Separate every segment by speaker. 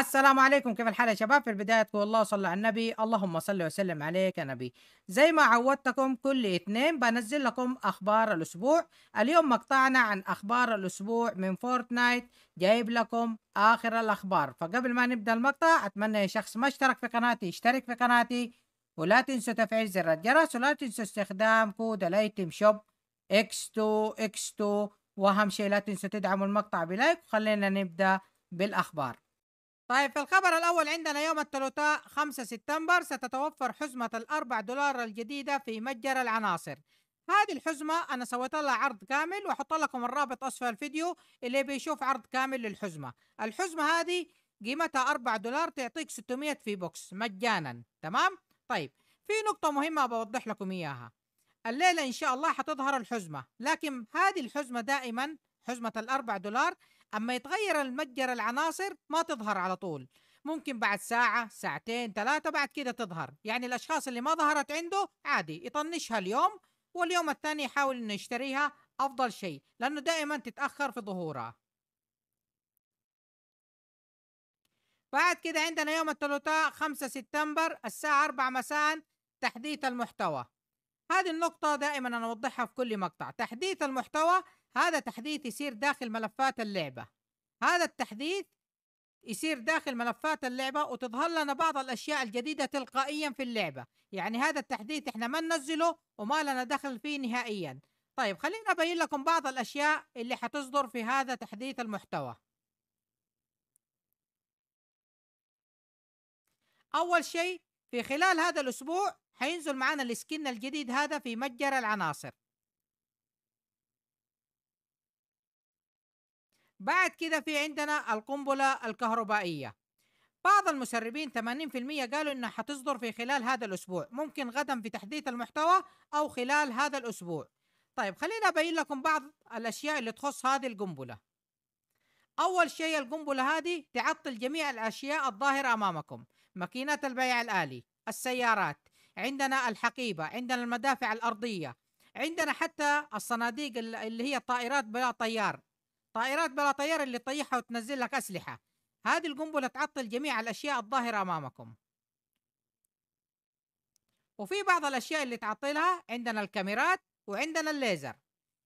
Speaker 1: السلام عليكم كيف الحال يا شباب في البداية تقول الله صلى على النبي اللهم صل وسلم عليك يا نبي زي ما عودتكم كل اثنين بنزل لكم أخبار الأسبوع اليوم مقطعنا عن أخبار الأسبوع من فورتنايت جايب لكم آخر الأخبار فقبل ما نبدأ المقطع أتمنى يا شخص ما اشترك في قناتي اشترك في قناتي ولا تنسوا تفعيل زر الجرس ولا تنسوا استخدام كود الايتم شوب اكس 2 اكس 2 واهم شيء لا تنسوا تدعموا المقطع بلايك وخلينا نبدا بالاخبار طيب في الخبر الأول عندنا يوم الثلاثاء 5 سبتمبر ستتوفر حزمة الأربع دولار الجديدة في متجر العناصر هذه الحزمة أنا سويت لها عرض كامل وأحط لكم الرابط أسفل الفيديو اللي بيشوف عرض كامل للحزمة الحزمة هذه قيمتها 4 دولار تعطيك 600 في بوكس مجانا تمام طيب في نقطة مهمة بوضح لكم إياها الليلة إن شاء الله حتظهر الحزمة لكن هذه الحزمة دائما حزمة الأربع دولار أما يتغير المتجر العناصر ما تظهر على طول ممكن بعد ساعة ساعتين ثلاثة بعد كده تظهر يعني الأشخاص اللي ما ظهرت عنده عادي يطنشها اليوم واليوم الثاني يحاول إنه يشتريها أفضل شيء لأنه دائما تتأخر في ظهورها بعد كده عندنا يوم الثلاثاء 5 سبتمبر الساعة 4 مساء تحديث المحتوى هذه النقطة دائما أنا أوضحها في كل مقطع تحديث المحتوى هذا تحديث يصير داخل ملفات اللعبة هذا التحديث يصير داخل ملفات اللعبة وتظهر لنا بعض الأشياء الجديدة تلقائيا في اللعبة يعني هذا التحديث إحنا ما ننزله وما لنا دخل فيه نهائيا طيب خلينا أبين لكم بعض الأشياء اللي حتصدر في هذا تحديث المحتوى أول شيء في خلال هذا الأسبوع حينزل معنا السكن الجديد هذا في متجر العناصر بعد كده في عندنا القنبلة الكهربائية بعض المسربين 80% قالوا انها حتصدر في خلال هذا الاسبوع ممكن غدا في تحديث المحتوى او خلال هذا الاسبوع طيب خلينا ابين لكم بعض الاشياء اللي تخص هذه القنبله اول شيء القنبله هذه تعطل جميع الاشياء الظاهره امامكم مكينة البيع الآلي السيارات عندنا الحقيبة عندنا المدافع الأرضية عندنا حتى الصناديق اللي هي طائرات بلا طيار طائرات بلا طيار اللي تطيحها وتنزل لك أسلحة هذه القنبلة تعطل جميع الأشياء الظاهرة أمامكم وفي بعض الأشياء اللي تعطلها عندنا الكاميرات وعندنا الليزر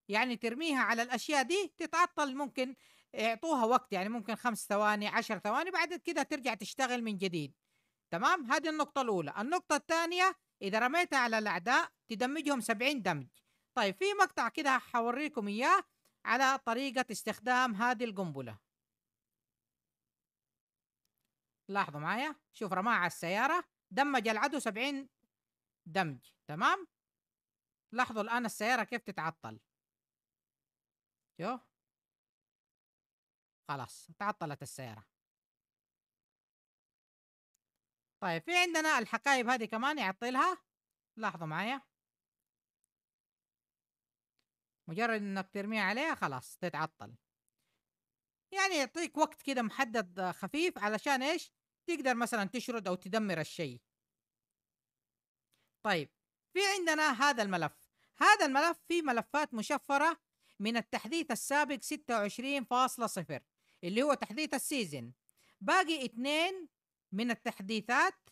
Speaker 1: يعني ترميها على الأشياء دي تتعطل ممكن يعطوها وقت يعني ممكن خمس ثواني عشر ثواني بعد كده ترجع تشتغل من جديد تمام هذه النقطة الأولى النقطة الثانية إذا رميتها على الأعداء تدمجهم 70 دمج طيب في مقطع كده حوريكم إياه على طريقة استخدام هذه القنبلة لاحظوا معايا شوف رماها على السيارة دمج العدو 70 دمج تمام لاحظوا الآن السيارة كيف تتعطل شوف خلاص تعطلت السيارة طيب في عندنا الحقائب هذه كمان يعطي لها لاحظوا معايا مجرد انك ترميها عليها خلاص تتعطل يعني يعطيك وقت كده محدد خفيف علشان ايش تقدر مثلا تشرد او تدمر الشيء طيب في عندنا هذا الملف هذا الملف فيه ملفات مشفرة من التحديث السابق 26.0 اللي هو تحديث السيزن باقي اثنين من التحديثات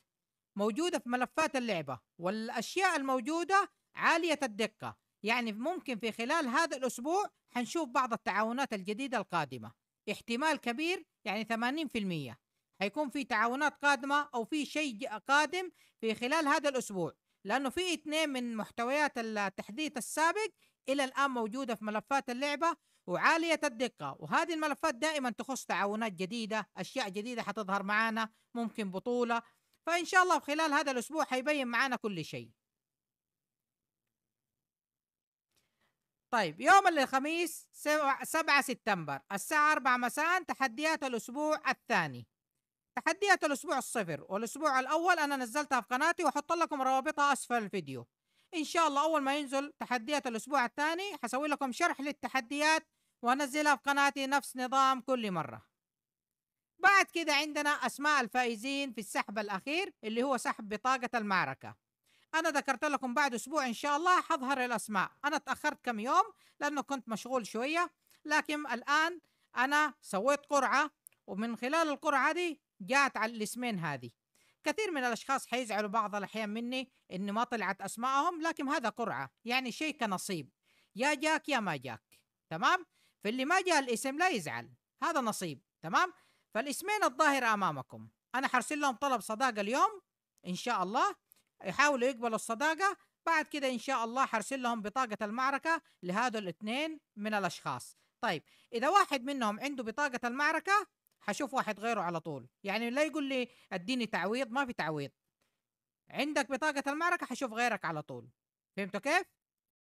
Speaker 1: موجودة في ملفات اللعبة والأشياء الموجودة عالية الدقة يعني ممكن في خلال هذا الأسبوع حنشوف بعض التعاونات الجديدة القادمة احتمال كبير يعني 80% حيكون في تعاونات قادمة أو في شيء قادم في خلال هذا الأسبوع لأنه في اثنين من محتويات التحديث السابق إلى الآن موجودة في ملفات اللعبة وعالية الدقة وهذه الملفات دائما تخص تعاونات جديدة أشياء جديدة حتظهر معانا ممكن بطولة فإن شاء الله خلال هذا الأسبوع حيبين معانا كل شيء طيب يوم الخميس 7 سبتمبر الساعة 4 مساء تحديات الأسبوع الثاني تحديات الأسبوع الصفر والأسبوع الأول أنا نزلتها في قناتي وحط لكم روابطها أسفل الفيديو إن شاء الله أول ما ينزل تحديات الأسبوع الثاني حسوي لكم شرح للتحديات وانزلها في قناتي نفس نظام كل مره بعد كده عندنا اسماء الفائزين في السحب الاخير اللي هو سحب بطاقه المعركه انا ذكرت لكم بعد اسبوع ان شاء الله حظهر الاسماء انا تأخرت كم يوم لانه كنت مشغول شويه لكن الان انا سويت قرعه ومن خلال القرعه دي جات على الاسمين هذه كثير من الاشخاص حيزعلوا بعض الاحيان مني ان ما طلعت اسمائهم لكن هذا قرعه يعني شيء كنصيب يا جاك يا ما جاك تمام فاللي ما جاء الاسم لا يزعل هذا نصيب تمام فالاسمين الظاهر أمامكم أنا حرسل لهم طلب صداقة اليوم إن شاء الله يحاولوا يقبلوا الصداقة بعد كده إن شاء الله حرسل لهم بطاقة المعركة لهذول الاثنين من الأشخاص طيب إذا واحد منهم عنده بطاقة المعركة حشوف واحد غيره على طول يعني لا يقول لي اديني تعويض ما في تعويض عندك بطاقة المعركة حشوف غيرك على طول فهمتوا كيف؟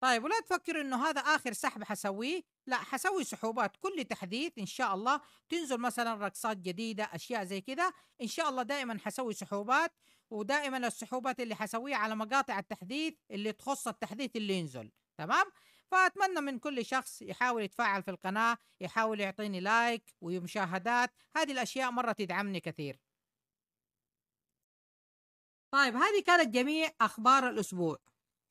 Speaker 1: طيب ولا تفكر انه هذا اخر سحب حسويه لا حسوي سحوبات كل تحديث ان شاء الله تنزل مثلا رقصات جديده اشياء زي كده ان شاء الله دائما حسوي سحوبات ودائما السحوبات اللي حسويها على مقاطع التحديث اللي تخص التحديث اللي ينزل تمام فاتمنى من كل شخص يحاول يتفاعل في القناه يحاول يعطيني لايك ومشاهدات هذه الاشياء مره تدعمني كثير طيب هذه كانت جميع اخبار الاسبوع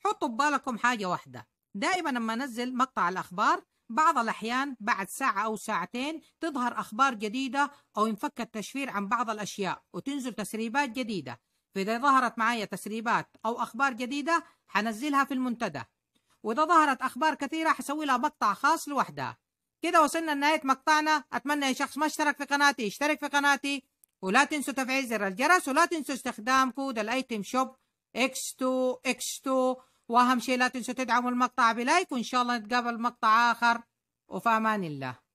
Speaker 1: حطوا ببالكم حاجة واحدة دائما لما أنزل مقطع الأخبار بعض الأحيان بعد ساعة أو ساعتين تظهر أخبار جديدة أو ينفك التشفير عن بعض الأشياء وتنزل تسريبات جديدة فإذا ظهرت معايا تسريبات أو أخبار جديدة حنزلها في المنتدى وإذا ظهرت أخبار كثيرة حسوي لها مقطع خاص لوحدها كده وصلنا لنهاية مقطعنا أتمنى أي شخص ما اشترك في قناتي اشترك في قناتي ولا تنسوا تفعيل زر الجرس ولا تنسوا استخدام كود الايتم شوب X2 X2 واهم شيء لا تنسوا تدعموا المقطع بلايك وان شاء الله نتقابل مقطع اخر وفي امان الله